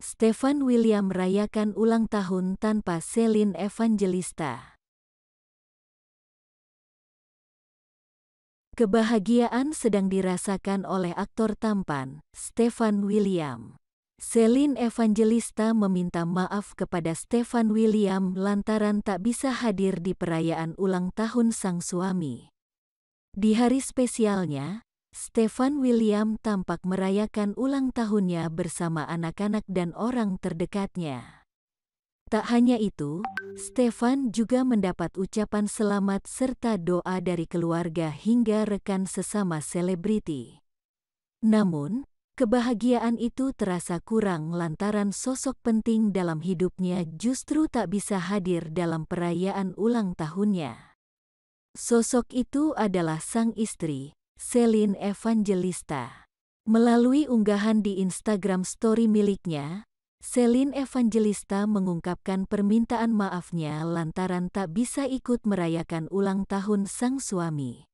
Stefan William merayakan ulang tahun tanpa Celine Evangelista. Kebahagiaan sedang dirasakan oleh aktor tampan, Stefan William. Celine Evangelista meminta maaf kepada Stefan William lantaran tak bisa hadir di perayaan ulang tahun sang suami. Di hari spesialnya, Stefan William tampak merayakan ulang tahunnya bersama anak-anak dan orang terdekatnya. Tak hanya itu, Stefan juga mendapat ucapan selamat serta doa dari keluarga hingga rekan sesama selebriti. Namun, kebahagiaan itu terasa kurang lantaran sosok penting dalam hidupnya justru tak bisa hadir dalam perayaan ulang tahunnya. Sosok itu adalah sang istri, Celine Evangelista. Melalui unggahan di Instagram story miliknya, Celine Evangelista mengungkapkan permintaan maafnya lantaran tak bisa ikut merayakan ulang tahun sang suami.